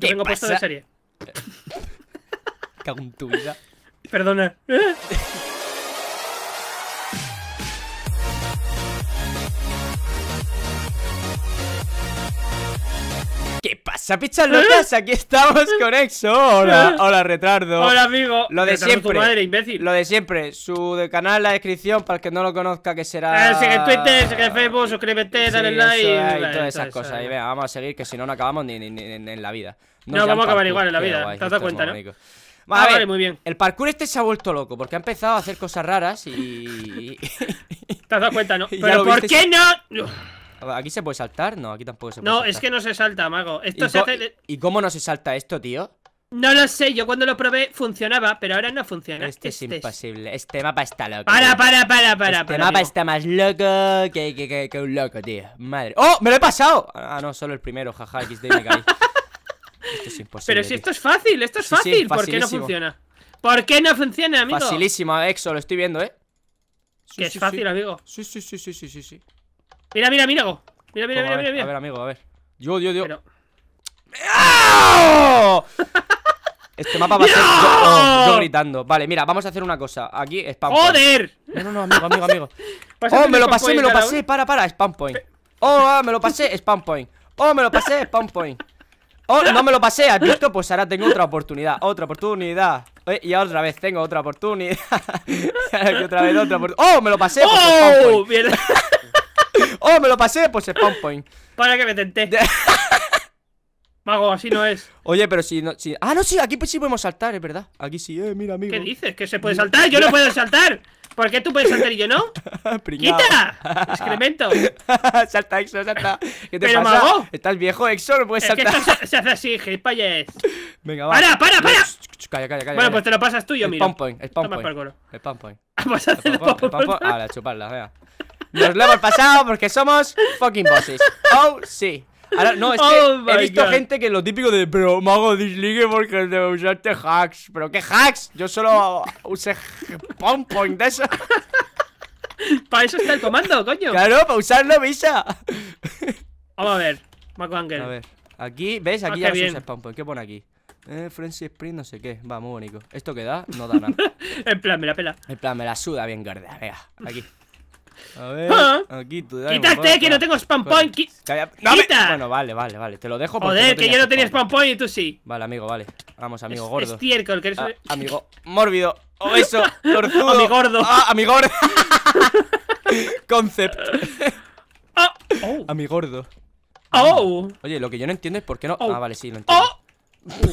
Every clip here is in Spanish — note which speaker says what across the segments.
Speaker 1: Yo vengo puesto de serie.
Speaker 2: Cago tu vida.
Speaker 1: Perdona.
Speaker 2: ¿Qué pasa, pichas locas? Aquí estamos con Exo. Hola, hola, retardo. Hola, amigo. Lo de siempre. madre, imbécil. Lo de siempre. Su de canal, la descripción, para el que no lo conozca, que será. Eh, sigue en Twitter, sigue en Facebook, suscríbete, dale like. Y, eh, todas esas cosas. Y eh. vea, vamos a seguir, que si no, no acabamos ni, en la vida. no, vamos a acabar igual en la vida. te has dado cuenta, ¿no? Ah, vale, muy bien. El parkour este se ha vuelto loco porque ha empezado a hacer cosas raras y. Te
Speaker 1: has dado cuenta, ¿no? Pero ¿por qué no?
Speaker 2: ¿Aquí se puede saltar? No, aquí tampoco se puede No, es que no
Speaker 1: se salta, mago. Esto
Speaker 2: ¿Y cómo no se salta esto, tío?
Speaker 1: No lo sé, yo cuando lo probé funcionaba, pero ahora no funciona. Este, es este
Speaker 2: imposible. Este mapa está loco. Para, para, para, para. Este mapa está más loco que, un loco, tío. Madre. ¡Oh! ¡Me lo he pasado! Ah, no, solo el primero, jaja, XD esto es imposible. Pero si esto
Speaker 1: es fácil, esto es fácil. ¿Por qué no funciona? ¿Por qué no funciona, amigo?
Speaker 2: Facilísimo, Exo, lo estoy viendo, ¿eh?
Speaker 1: que es fácil, amigo. Sí, sí, sí, sí, sí, sí. Mira, mira, mira. Mira, mira, mira, mira, mira. A
Speaker 2: ver, amigo, a ver. Yo, yo, yo. Pero... Este mapa va a ser yo, yo, gritando. Vale, mira, vamos a hacer una cosa. Aquí, spam ¡Joder! No, no, no, amigo, amigo, amigo. oh, me lo pasé, me lo pasé. Para, para, spam point. Oh, me lo pasé, spam point. Oh, me lo pasé, spam point.
Speaker 1: Oh, no me lo pasé, ¿has visto?
Speaker 2: Pues ahora tengo otra oportunidad, otra oportunidad. Eh, y otra vez tengo otra oportunidad. otra vez otra oportunidad. ¡Oh! Me lo pasé. ¡Oh! Pues, ¡Oh, me lo pasé! Pues spawn point. Para que me tenté. Mago, así no es. Oye, pero si no. Si... Ah, no, sí, aquí pues sí podemos saltar, es verdad. Aquí sí, eh, mira, amigo. ¿Qué dices? ¿Que se puede saltar? ¡Yo no puedo saltar! ¿Por qué tú puedes saltar y yo no? ¡Quita! ¡Excremento! salta, Exo, salta. ¿Qué te pasa? Mago? ¿Estás viejo, Exo? No puedes es saltar. Que se, hace así, gilipollas. Venga, va. ¡Para, para, para! Bueno, pues te lo pasas tú y yo, mira. Spawn point, spawn point. Toma point. a point. chuparla, vea. Nos lo hemos pasado porque somos fucking bosses. Oh, sí. Ahora, no, es que oh he visto gente que lo típico de, pero mago disligue porque te usaste hacks. ¿Pero qué hacks? Yo solo usé point de eso. para eso está el comando, coño. Claro, para usarlo, visa. Vamos a ver, Marco A ver, aquí, ¿ves? Aquí ah, ya ya el se point. ¿Qué pone aquí? Eh, Frenzy Sprint, no sé qué. Va, muy bonito. ¿Esto qué da? No da nada. en plan, me la pela. En plan, me la suda bien gorda. vea. aquí. A ver, ah. dale, Quítate, que no
Speaker 1: tengo spam point. no,
Speaker 2: Quita. Bueno, vale, vale, vale. Te lo dejo porque Joder, que yo no tenía spam point y tú sí. Vale, amigo, vale. Vamos, amigo gordo. Ah, amigo mórbido. O eso, Amigordo amigo gordo. Ah, amigo gordo. Concept. Ah, oh. Amigo gordo. Oh. Oye, lo que yo no entiendo es por qué no. Oh. Ah, vale, sí, lo entiendo. Oh.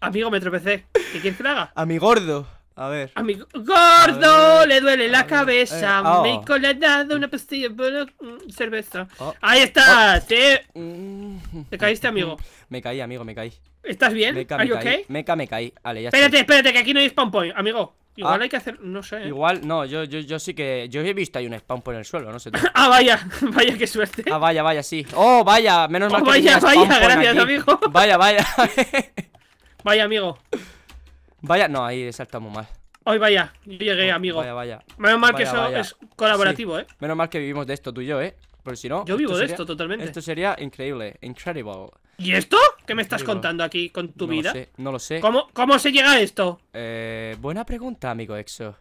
Speaker 2: Amigo, me tropecé. quién te que haga? A gordo. A ver.
Speaker 1: amigo gordo le duele la cabeza. Me eh, he ah. Mi dado una pastilla pero mm, cerveza. Ah. Ahí está. Te... Ah.
Speaker 2: Mm.
Speaker 1: te... caíste, amigo.
Speaker 2: Me caí, amigo, me caí. ¿Estás bien? Meca, me, caí. me caí. Vale, ya espérate,
Speaker 1: espérate, que aquí no hay spawn point, amigo. Igual hay
Speaker 2: que hacer, no sé. Igual, no, yo, yo, yo sí que. Yo he visto ahí un spawn en el suelo, no sé. ah, vaya, vaya, qué suerte. Ah, vaya, vaya, sí. Oh, vaya, menos oh, mal que. Vaya, vaya, gracias, amigo. Vaya, vaya. vaya, amigo. Vaya, no, ahí he mal.
Speaker 1: Hoy vaya, llegué, oh, amigo. Vaya, vaya. Menos mal que eso es colaborativo, ¿eh?
Speaker 2: Menos mal que vivimos de esto tú y yo, ¿eh? Porque si no. Yo vivo de esto totalmente. Esto sería increíble, incredible. ¿Y esto? ¿Qué me estás contando
Speaker 1: aquí con tu vida?
Speaker 2: no lo sé. ¿Cómo, ¿Cómo se llega a esto? Eh, buena pregunta, amigo Exo.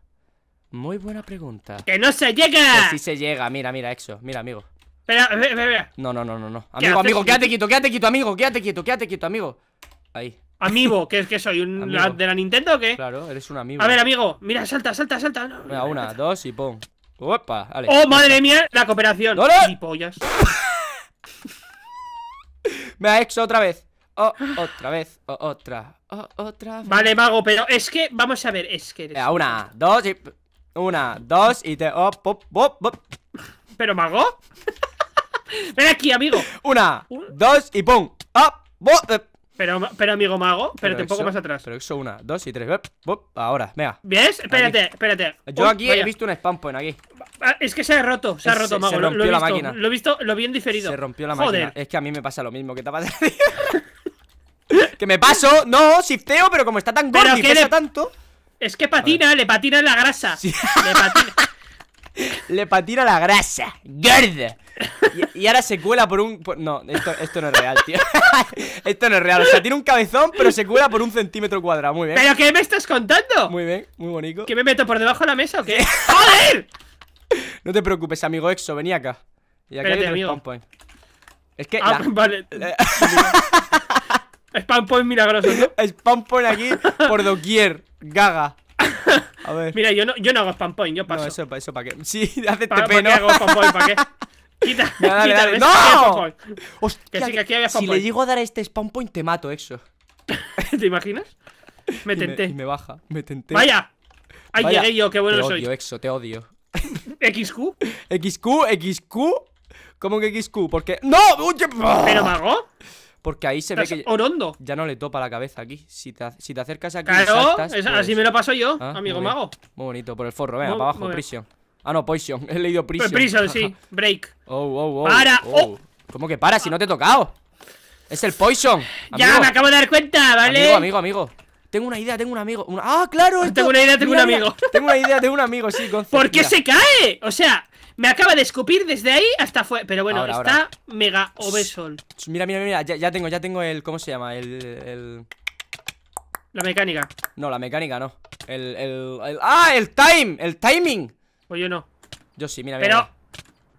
Speaker 2: Muy buena pregunta. ¡Que no se llega! Que sí se llega, mira, mira, Exo, mira, amigo. Espera, espera, No, no, no, no, no. Amigo, amigo, quédate quieto, quédate quieto, amigo, quédate quieto, quédate quieto, amigo.
Speaker 1: Ahí. Amigo, ¿qué es que soy? ¿Un, ¿De la
Speaker 2: Nintendo o qué? Claro, eres un
Speaker 1: amigo. A ver, amigo,
Speaker 2: mira, salta, salta, salta. No, una, dos y pum. Opa, vale. ¡Oh, madre mía! La cooperación. ¡No, pollas. Me ha hecho otra vez. Oh, otra vez. Oh, otra. Oh, otra Vale, mago, pero es que. Vamos a ver, es que. Eres una, dos y. Una, dos y te. Oh, pop, pop, pop. ¿Pero mago? Ven aquí, amigo. Una, dos y pum. Oh, pop, pero, amigo mago, pero, un poco más atrás. Pero eso, una, dos y tres. ahora, vea ¿Ves? Espérate, espérate. Yo aquí he visto un spam point aquí.
Speaker 1: Ah, es que se ha roto, se ha roto, se, mago. rompió lo, la máquina.
Speaker 2: Lo he visto, lo bien diferido. Se rompió la Joder. máquina. Es que a mí me pasa lo mismo que te pasa. que me paso, no, sifteo, pero como está tan gordo y pesa tanto. Es que patina, le
Speaker 1: patina la grasa. Le
Speaker 2: patina. Le patina la grasa. Gorda. Y, ahora se cuela por un. no, esto, no es real, tío. esto no es real. O sea, tiene un cabezón, pero se cuela por un centímetro cuadrado. Muy bien. ¿Pero
Speaker 1: qué me estás contando? Muy bien, muy bonito. ¿Que me meto por debajo de la mesa o qué? ¡Joder!
Speaker 2: No te preocupes, amigo Exo, vení acá. Y acá Espérate, Es que. Ah, vale. Spawn point milagroso, ¿no? Spawn point aquí por doquier. Gaga. A ver. Mira, yo no, yo no hago spam point, yo paso. No, eso, eso para qué. Sí, hace TP, ¿para ¿no? hago spam point? ¿Para qué? Quita, quítale. quita, ¡No! Hostia, que sí, que aquí había spam si le digo a dar a este spam point, te mato, Exo. ¿Te imaginas? Me tenté. Y me, baja, me tenté. ¡Vaya! Ahí eh, llegué yo, qué bueno soy. Te odio, Exo, te odio. ¿XQ? ¿XQ? ¿XQ? ¿Cómo que XQ? Porque. ¡No! ¡Pero mago? Porque ahí se ve que ya no le topa la cabeza aquí. Si te, si te acercas aquí claro, pues- así me lo paso yo, ah, amigo mago. Muy bonito, por el forro, venga, para abajo, prisión. Ah, no, poison, he leído pues prisión. Prision, sí, break. Oh, oh, oh. Para, oh. oh. ¿Cómo que para? Si no te he tocado. Es el poison. Ya, me acabo de dar cuenta, ¿vale? Amigo, amigo, amigo. Tengo una idea, tengo un amigo. ¡Ah, claro! Tengo una idea, tengo un amigo. tengo una idea, tengo un amigo, sí, con ¿Por qué se cae? O sea, me acaba de escupir desde ahí hasta fuera, Pero bueno, está mega obesol. Mira, mira, mira, ya, tengo, ya tengo el. ¿Cómo se llama? El, La mecánica. No, la mecánica no. El, el, ¡Ah! El time, el timing. Pues yo no. Yo sí, mira, mira. Pero.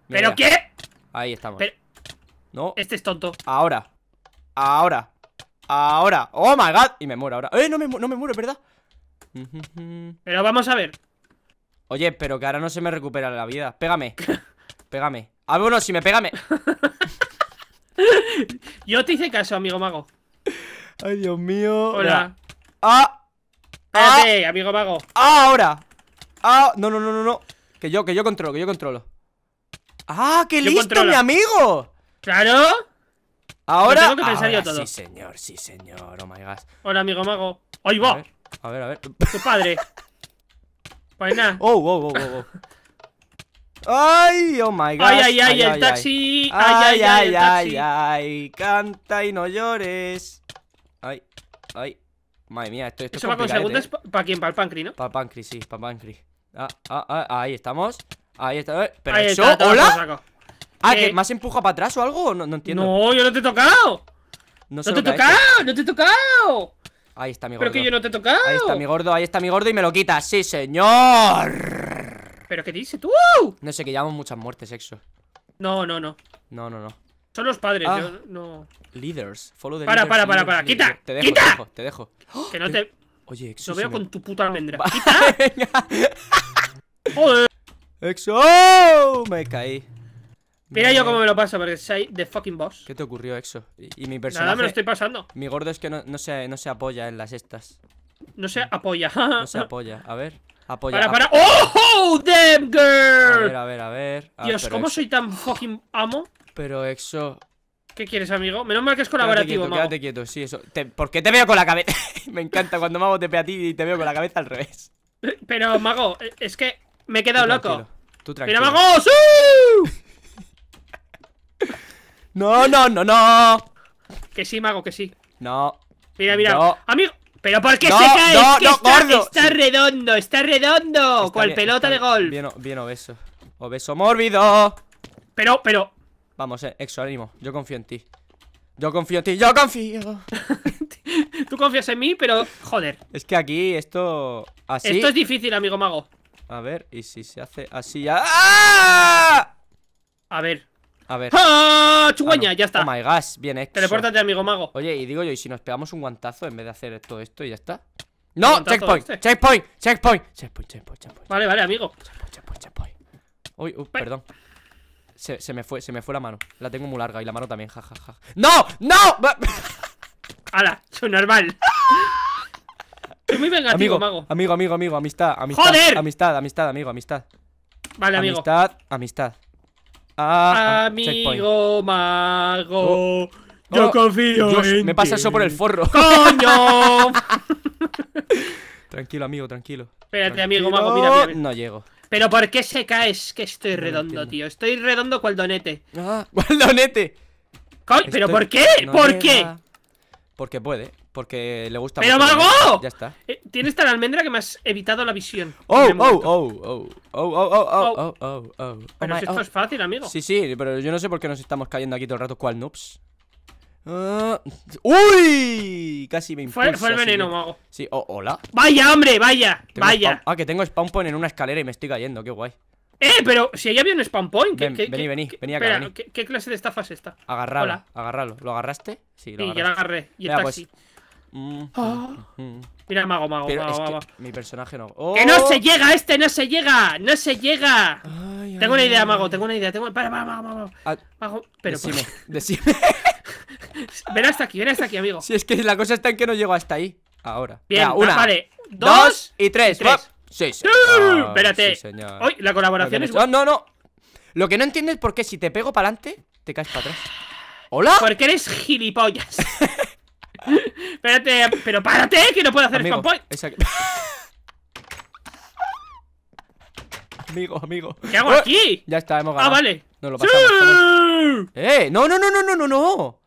Speaker 2: ¿Pero qué? Ahí estamos. No. Este es tonto. Ahora. Ahora. Ahora. ¡Oh my god! Y me muero ahora. ¡Eh! No me, no me muero, verdad. Pero vamos a ver. Oye, pero que ahora no se me recupera la vida. Pégame. Pégame. Ah, bueno, si me pégame. Yo te hice caso, amigo mago. Ay, Dios mío. Hola. ¡Ah! ¡Ah! amigo mago. ¡Ah, ahora! ¡Ah! No, no, no, no, no. Que yo, que yo controlo, que yo controlo. ¡Ah, qué listo, mi amigo! ¡Claro! Ahora. Sí, señor, sí, señor. Oh my God! Hola, amigo mago. ¡Ahí va! A ver, a ver. A padre. Oh, oh, oh, oh, oh, ¡Ay! ¡Oh, my God! ¡Ay, ay, ay! ¡El taxi! ¡Ay, ay, ay! ¡Ay, ay, ay! ay canta y no llores! ¡Ay, ay! Madre mía, esto, esto Eso va segundos ¿eh? para quién, para el pancri, ¿no? Para el pancri, sí, para el pancri. Ah, ah, ah, ah, ahí estamos. Ahí está. Pero eso, hola. Ah, que eh, más empuja para atrás o algo, no, entiendo. No, yo no te he tocado. No, no te he tocado, no te he tocado. Ahí está mi gordo. ¿Pero que yo no te he tocado? Ahí está mi gordo, ahí está mi gordo y me lo quitas. ¡Sí, señor! ¿Pero qué dice tú? No sé, que llevamos muchas muertes, sexo. No, no, no. No, no, no. Son los padres, ah. yo no. Leaders, follow the Para, leaders, para, para, para. ¡Quita! Te dejo, ¡Quita! Te dejo, te dejo. Que no te. Oye, Exo. Lo veo con
Speaker 1: tu puta almendra. ¡Quita!
Speaker 2: ¡Joder! ¡Exo! Me caí. Mira yo cómo me lo paso, porque soy the fucking boss. ¿Qué te ocurrió, Exo? Y, mi personaje... Nada, me lo estoy pasando. Mi gordo es que no, se, no se apoya en las estas. No
Speaker 1: se apoya. no se
Speaker 2: apoya. A ver. Apoya. Para, para. ¡Oh! ¡Damn girl! A ver, a ver, a ver. Dios, ¿cómo soy
Speaker 1: tan fucking amo?
Speaker 2: Pero Exo...
Speaker 1: ¿Qué quieres, amigo? Menos mal que es colaborativo, Quédate
Speaker 2: quieto, sí, eso. ¿Por qué te veo con la cabeza? me encanta cuando Mago te ve a ti y te veo con la cabeza al revés.
Speaker 1: Pero, Mago, eh, es que me he quedado loco.
Speaker 2: Tú ¡Mira, Mago! No, no, no, no.
Speaker 1: Que sí, mago, que sí.
Speaker 2: No. Mira, mira. Amigo. ¿Pero por qué se cae? está, redondo, está redondo. Con cual pelota de gol. Bien, obeso. Obeso mórbido. Pero, pero. Vamos, eh, exo, ánimo. Yo confío en ti. Yo confío en ti, yo confío. Tú confías en mí, pero joder. Es que aquí esto. Así. Esto es difícil, amigo mago. A ver, y si se hace así ya. ¡Ah! A ver. A ver. ¡Ah! Ya está. Oh my gosh, bien hecho. amigo mago. Oye, y digo yo, ¿y si nos pegamos un guantazo en vez de hacer todo esto y ya está? ¡No! Checkpoint, checkpoint, checkpoint, checkpoint, checkpoint, Vale, vale, amigo. Checkpoint, checkpoint, checkpoint. Uy, uy, perdón. Se, me fue, se me fue la mano. La tengo muy larga y la mano también, jajaja. ¡No! ¡No! ¡Hala! Soy normal.
Speaker 1: muy vengativo, amigo, mago.
Speaker 2: Amigo, amigo, amigo, amistad, amistad. Amistad, amistad, amigo, amistad. Vale, amigo. Amistad, amistad. Ah, ah, amigo
Speaker 1: mago. Oh, yo confío Dios, Me pasa eso por el forro. ¡Coño!
Speaker 2: tranquilo, amigo, tranquilo. Espérate, amigo mago, mira, No llego.
Speaker 1: Pero ¿por qué se caes que estoy redondo, tío. Estoy redondo cual donete. Ah, donete?
Speaker 2: ¿Pero por qué? ¿Por qué? Porque puede. Porque le gusta ¡Pero mago! Ya está.
Speaker 1: Eh, tienes tan almendra que me has evitado la visión. Oh oh oh,
Speaker 2: oh, oh, oh, oh, oh, oh, oh, oh, oh, oh, Pero esto es fácil, amigo. Sí, sí, pero yo no sé por qué nos estamos cayendo aquí todo el rato ¿Cuál noobs. Ah, ¡Uy! Casi me impulsa Fue, el veneno, mago. Sí, hola. ¡Vaya, hombre! ¡Vaya! ¡Vaya! Ah, que tengo spawn point en una escalera y me estoy cayendo, qué guay. ¡Eh! Pero si ahí había un spawn point. ¿qué, vení, vení, vení, vení acá. Espera,
Speaker 1: ¿qué, clase de estafa es esta? Agarralo,
Speaker 2: agarralo. ¿Lo agarraste? Sí, lo Sí, ya lo agarré. Y el taxi. Pues, Mira, mago, mago, mago, Mi personaje no. ¡Que no ¡Oh! se llega! ¡Este no se
Speaker 1: llega! ¡No se llega! tengo una idea, mago, tengo una idea. Tengo... Para, mago,
Speaker 2: ah, mago. Pero, decime, pues- decime. ven hasta aquí, ven hasta aquí, amigo. Si es que la cosa está en que no llego hasta ahí. Ahora. Pues una, vale. Dos, y tres. Y tres. Ah, la colaboración es. No, no, no. Lo que no entiendes es por qué si te pego para adelante, te caes para atrás. ¿Hola? Porque eres gilipollas.
Speaker 1: Espérate, pero párate, que no puedo hacer amigo, point.
Speaker 2: amigo, amigo. ¿Qué hago aquí? ¡Oh! Ya está, hemos ah, ganado. Ah, vale. No lo pasamos. ¡Eh! No, no, no, no, no, no, no.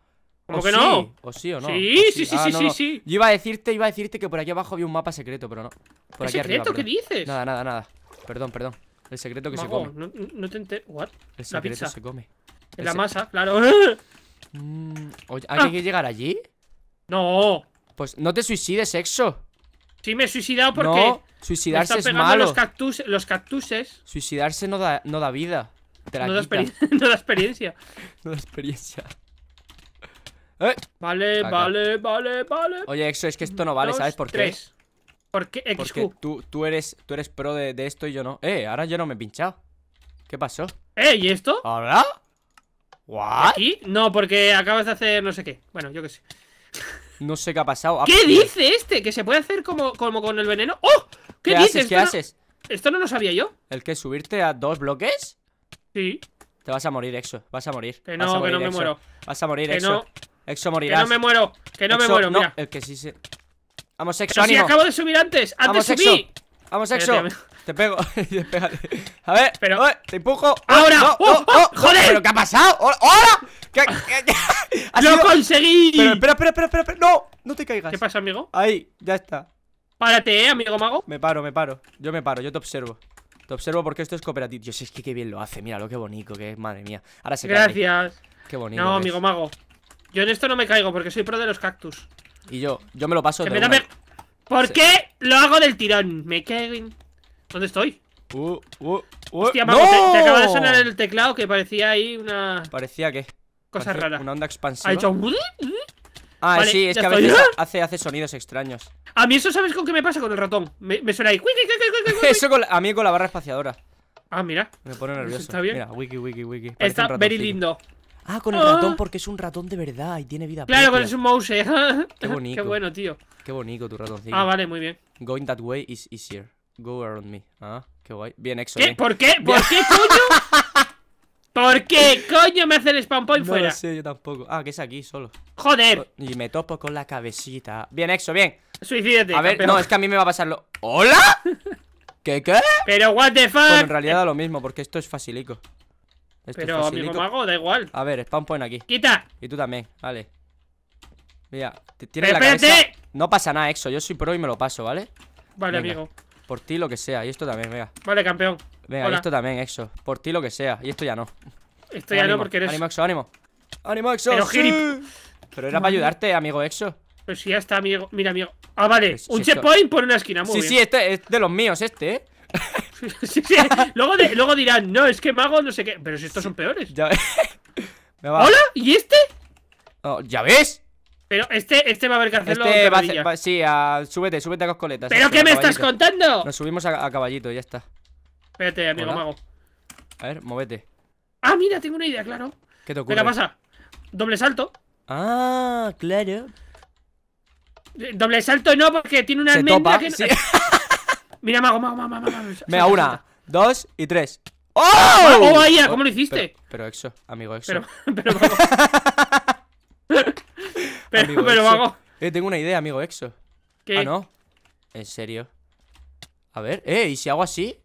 Speaker 2: ¿Cómo o que sí, no? O sí o no. Sí, sí, sí, sí, ah, sí, sí, Yo iba a decirte, iba a decirte que por aquí abajo había un mapa secreto, pero no. Por ¿Qué secreto? ¿Qué dices? Nada, nada, nada. Perdón, perdón. El secreto que se come.
Speaker 1: No, no te enteré What? El secreto la se come.
Speaker 2: En la masa, claro. Mm, ¿hay ah. que llegar allí? No. Pues no te suicides, sexo. Sí, me he suicidado porque. No, suicidarse es Los, cactus, los cactuses. Suicidarse no da, no da vida. no, da experiencia. no da experiencia. Eh. Vale, vale, vale, vale. Oye, Exo, es que esto no vale, ¿sabes por qué? Tres. Porque, Porque tú, tú, eres, tú eres pro de, de, esto y yo no. Eh, ahora yo no me he pinchado. ¿Qué pasó? Eh, ¿y esto? ¿Ahora? ¿What? ¿Aquí? No, porque acabas de hacer no sé qué. Bueno, yo qué sé. No sé qué ha pasado. Ah, ¿Qué pues, dice
Speaker 1: este? Que se puede hacer como, como con el veneno. ¡Oh!
Speaker 2: ¿Qué, dices? ¿Qué haces? Esto no lo sabía yo. ¿El que subirte a dos bloques? Sí. Te vas a morir, Exo. Vas a morir. Que no, que no me muero. Vas a morir, que No. Exo morirás. Que no me muero. Que no me muero, mira. que sí se. Vamos, Exo, Si acabo
Speaker 1: de subir antes. Antes subí.
Speaker 2: Vamos, sexo. Te pego. A ver, pero... te empujo. ¡Ahora! ¡Oh, oh, ¡Joder! ¿Pero qué ha pasado? ¡Hola! ¿Qué, lo conseguí! Pero espera, espera, espera, espera. ¡No! No te caigas. ¿Qué pasa, amigo? Ahí, ya está. Párate, ¿eh, amigo mago? Me paro, me paro. Yo me paro, yo te observo. Te observo porque esto es cooperativo. Yo sé, es que qué bien lo hace. mira lo qué bonito que es. Madre mía. Ahora se Gracias. Qué bonito. No, amigo
Speaker 1: mago. Yo en esto no me caigo porque soy pro de los cactus.
Speaker 2: Y yo, yo me lo paso. de
Speaker 1: ¿Por qué? Lo hago del tirón. Me cago ¿Dónde estoy? Uh, uh, uh. Hostia, Mago, te, acaba de sonar el teclado que parecía ahí una...
Speaker 2: ¿Parecía qué? Cosa rara. Una onda expansiva. ¿Ha
Speaker 1: Ah, sí, es que a veces
Speaker 2: hace, hace, sonidos extraños.
Speaker 1: A mí eso, ¿sabes con qué me pasa con el ratón? Me, me suena ahí. eso
Speaker 2: con la, a mí con la barra espaciadora. Ah, mira. Me pone nervioso. Está bien. Mira, wiki, wiki, wiki. está very lindo. Ah, con el ratón ah. porque es un ratón de verdad y tiene vida Claro, pero es un mouse. Qué bonito. Qué bueno, tío. Qué bonito tu ratoncito. Ah, vale, muy bien. Going that way is easier. Go around me. Ah, qué guay. Bien, Exo. ¿Qué? Eh. ¿Por qué? ¿Por qué, coño? ¿Por qué coño me hace el spawn point no fuera? No sé, yo tampoco. Ah, que es aquí solo. ¡Joder! Y me topo con la cabecita. Bien, Exo, bien. Suicídate. A ver, no, es que a mí me va a pasar lo. ¡Hola! ¿Qué, qué? Pero, what the fuck. Bueno, en realidad da lo mismo, porque esto es facilico. Pero, es amigo mago, da igual. A ver, spawn point aquí. ¡Quita! Y tú también, vale. Mira, tienes la cabeza. No pasa nada, Exo. Yo soy pro y me lo paso, ¿vale? Vale, amigo. Por ti lo que sea. Y esto también, venga. Vale, campeón. Venga, y esto también, Exo. Por ti lo que sea. Y esto ya no. Esto ya no, porque eres. Ánimo, Exo, ánimo. ¡Ánimo, Exo! Pero, Pero era para ayudarte, amigo Exo. Pues ya está, amigo. Mira, amigo. Ah, vale. Pues un checkpoint por una esquina, muy Sí, sí, este es de los míos, este, ¿eh?
Speaker 1: Luego, dirán, no, es que mago no sé qué. Pero si estos son peores. Ya
Speaker 2: ¿Hola? ¿Y este? Oh, ¿Ya ves? Pero este, este va a haber que hacerlo este va Sí, a, súbete, súbete a Coscoletas ¿Pero qué me estás contando? Nos subimos a, caballito, ya está Espérate, amigo mago A ver, móvete
Speaker 1: Ah, mira, tengo una idea, claro
Speaker 2: ¿Qué te ocurre? ¿Qué pasa? Doble salto Ah, claro
Speaker 1: eh, Doble salto no, porque tiene una Se que Mira, mago, mago, mago, mago. Venga, una,
Speaker 2: dos y tres. ¡Oh! ¡Oh vaya! ¿Cómo lo hiciste? Pero, exo, amigo exo. Pero, pero, pero, pero, mago. Eh, tengo una idea, amigo exo. ¿Qué? Ah, no. En serio. A ver, eh, ¿y si hago así?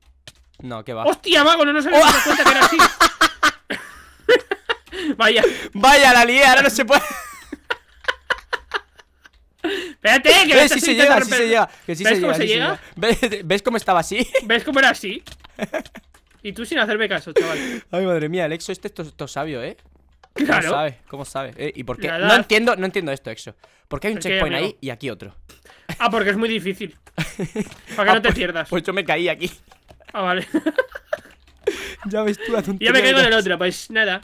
Speaker 2: No, que va. ¡Hostia, mago! No nos habíamos dado cuenta que era así. Vaya. Vaya, la lié, ahora no se puede. Espérate, que ¿Ves si se llega, si se llega, ¿Ves cómo se llega? ¿Ves cómo estaba así? ¿Ves cómo era así? y tú sin hacerme caso, chaval. Ay, madre mía, el Exo este es todo sabio, ¿eh? Claro. ¿Cómo sabe? ¿Cómo sabe? Eh, ¿Y por qué? No entiendo, no entiendo esto, Exo. ¿Por qué hay un checkpoint ahí y aquí otro?
Speaker 1: Ah, porque es muy difícil. Para que ah, no te pues, pierdas. Pues
Speaker 2: yo me caí aquí.
Speaker 1: Ah, vale. ya ves tú la tontería. Ya me caigo en el otro, pues nada.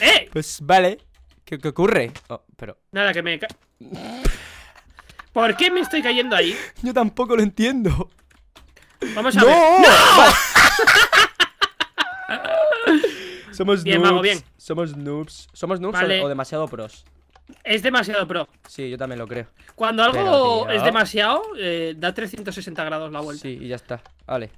Speaker 2: ¡Eh! Pues vale. ¿Qué, ocurre? Oh, pero.
Speaker 1: Nada, que me. ¿Por qué me estoy cayendo ahí?
Speaker 2: Yo tampoco lo entiendo. Vamos a ver. Somos bien, noobs. Somos noobs. ¿Somos noobs o, demasiado pros? Es demasiado pro. Sí, yo también lo creo.
Speaker 1: Cuando algo es demasiado, eh, da 360 grados la vuelta. Sí, y ya está. Vale.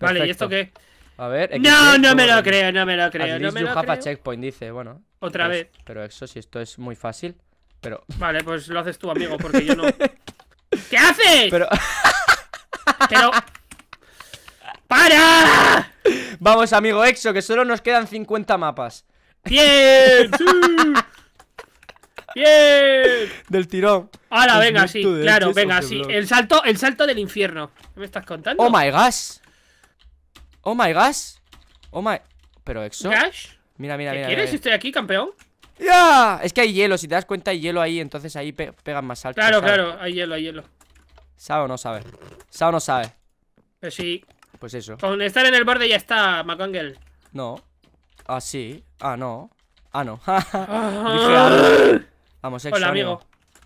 Speaker 2: Vale, ¿y esto qué? A ver. no, no me lo creo, no me lo creo. no me lo checkpoint, dice. Bueno. Otra pues, vez. Pero eso, si esto es muy fácil.
Speaker 1: Vale, pues lo haces tú, amigo,
Speaker 2: porque yo no... ¿Qué haces? Pero... ¡Para! Vamos, amigo Exo, que solo nos quedan 50 mapas. ¡Bien! Del tirón. Ahora, venga, sí, claro, venga, sí. El
Speaker 1: salto, el salto del infierno. ¿Qué me estás contando? Oh my
Speaker 2: gosh. Oh my gosh. Oh my. Pero Exo. Mira, mira, ¿Qué ¿Quieres? Mira. Estoy aquí, campeón. ¡Ya! Es que hay hielo, si te das cuenta hay hielo ahí, entonces ahí pegan más alto. Claro, claro,
Speaker 1: hay hielo, hay hielo.
Speaker 2: ¿Sabe no sabe? ¿Sabe no sabe? Pues sí. Pues eso.
Speaker 1: Con estar en el borde ya está, McAngel
Speaker 2: No. Ah, sí. Ah, no. Ah, no. Ah. Ah, Vamos, Hola, amigo.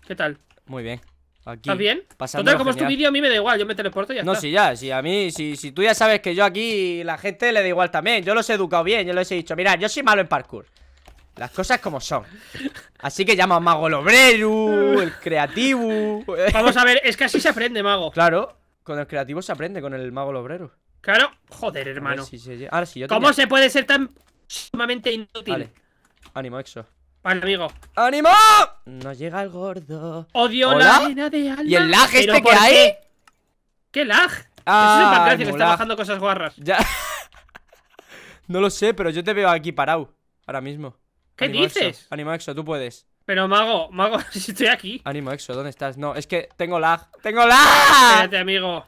Speaker 2: ¿Qué tal? Muy bien. ¿Estás bien? Total, como es tu vídeo, a mí me da igual, yo me teleporto y ya No, sí, ya, si a mí, si, si tú ya sabes que yo aquí la gente le da igual también Yo los he educado bien, yo les he dicho, mira, yo soy malo en parkour las cosas como son. Así que llama a Mago el obrero, el creativo. Vamos a ver, es que así se aprende, Mago. Claro, con el creativo se aprende, con el Mago el obrero.
Speaker 1: Claro, joder, hermano. ¿Cómo se puede ser tan sumamente inútil? Vale. Ánimo, exo. Vale, amigo. ¡Ánimo!
Speaker 2: No llega el gordo. Odio la de alma. ¿Y el lag este que hay?
Speaker 1: ¿Qué lag? Ah, que está bajando
Speaker 2: cosas guarras. Ya. no lo sé, pero yo te veo aquí parado. Ahora mismo. ¿Qué dices? Ánimo Exo, tú puedes. Pero mago, mago, estoy aquí. Ánimo Exo, ¿dónde estás? No, es que tengo lag. ¡Tengo lag! Espérate, amigo.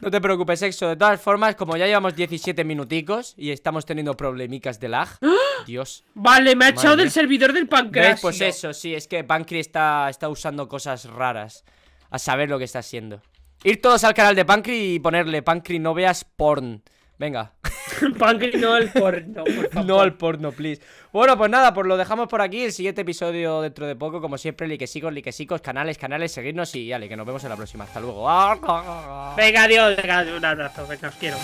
Speaker 2: No te preocupes, Exo. De todas formas, como ya llevamos 17 minuticos y estamos teniendo problemicas de lag. Dios. Vale, me ha echado del servidor
Speaker 1: del Pancreas!
Speaker 2: Pues eso, sí, es que Pankri está, está usando cosas raras. A saber lo que está haciendo. Ir todos al canal de Pancri y ponerle Pancri no veas porn. Venga. Punk no al porno, por favor. No al porno, please. Bueno, pues nada, pues lo dejamos por aquí. El siguiente episodio dentro de poco, como siempre, liquesicos, liquesicos, canales, canales, seguirnos y dale, que nos vemos en la próxima. Hasta luego. Venga, adiós, venga, un abrazo, venga, os quiero.